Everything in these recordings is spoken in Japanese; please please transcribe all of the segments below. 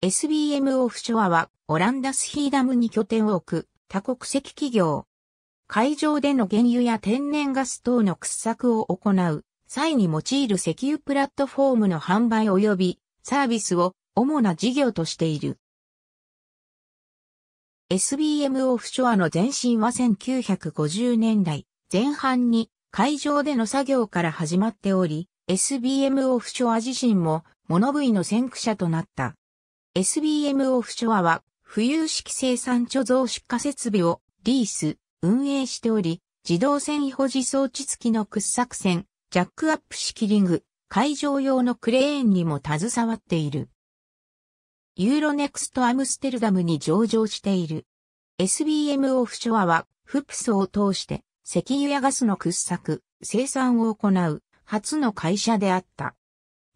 SBM オフショアはオランダスヒーダムに拠点を置く多国籍企業。海上での原油や天然ガス等の掘削を行う際に用いる石油プラットフォームの販売及びサービスを主な事業としている。SBM オフショアの前身は1950年代前半に海上での作業から始まっており、SBM オフショア自身もモノブイの先駆者となった。SBM オフショアは、浮遊式生産貯蔵出荷設備をリース、運営しており、自動繊維保持装置付きの掘削船、ジャックアップ式リング、会場用のクレーンにも携わっている。ユーロネクストアムステルダムに上場している。SBM オフショアは、フプスを通して、石油やガスの掘削、生産を行う、初の会社であった。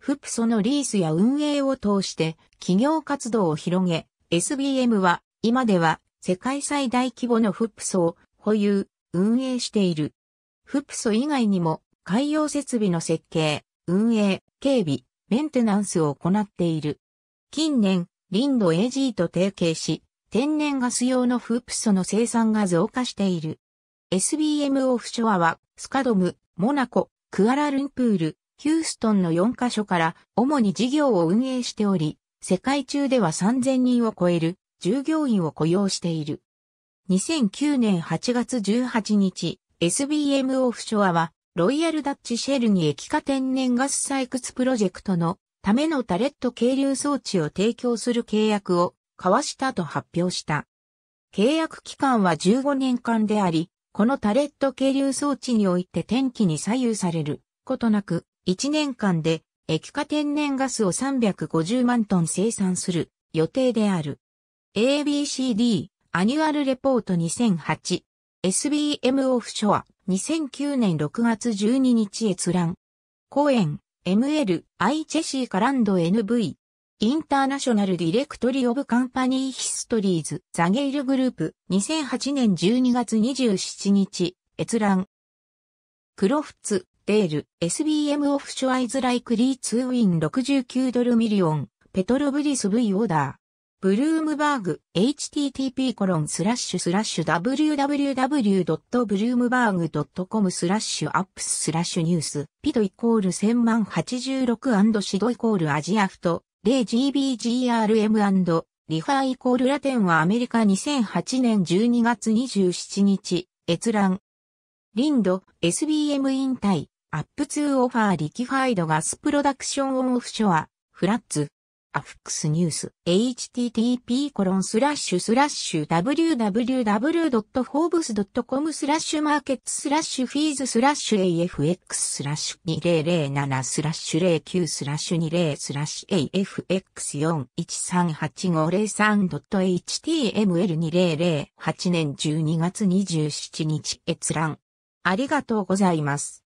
フプソのリースや運営を通して企業活動を広げ、SBM は今では世界最大規模のフプソを保有、運営している。フプソ以外にも海洋設備の設計、運営、警備、メンテナンスを行っている。近年、リンド AG と提携し、天然ガス用のフープソの生産が増加している。SBM オフショアは、スカドム、モナコ、クアラルンプール、ヒューストンの4カ所から主に事業を運営しており、世界中では3000人を超える従業員を雇用している。2009年8月18日、SBM オフショアは、ロイヤルダッチシェルに液化天然ガス採掘プロジェクトのためのタレット軽流装置を提供する契約を交わしたと発表した。契約期間は15年間であり、このタレット軽流装置において天気に左右されることなく、1年間で液化天然ガスを350万トン生産する予定である。ABCD アニュアルレポート2008 SBM オフショア2009年6月12日閲覧。公演、ML I チェシーカランド NV インターナショナルディレクトリーオブカンパニーヒストリーズザゲイルグループ2008年12月27日閲覧。クロフツデール、SBM オフショアイズライクリーツーウィン69ドルミリオン、ペトロブリス V オーダー。ブルームバーグ、http コロンスラッシュスラッシュ www.bloomberg.com スラッシュアップススラッシュニュース、ピドイコール1000万86シドイコールアジアフト、0GBGRM& リファイコールラテンはアメリカ2008年12月27日、閲覧。リンド、SBM 引退。アップツーオファーリキファイドガスプロダクションオンオフショア、フラッツ、アフックスニュース、http コロンスラッシュスラッシュ www.forbes.com スラッシュマーケットスラッシュフィーズスラッシュ afx スラッシュ2007スラッシュ09スラッシュ20スラッシュ afx41385503.html2008 年12月27日閲覧。ありがとうございます。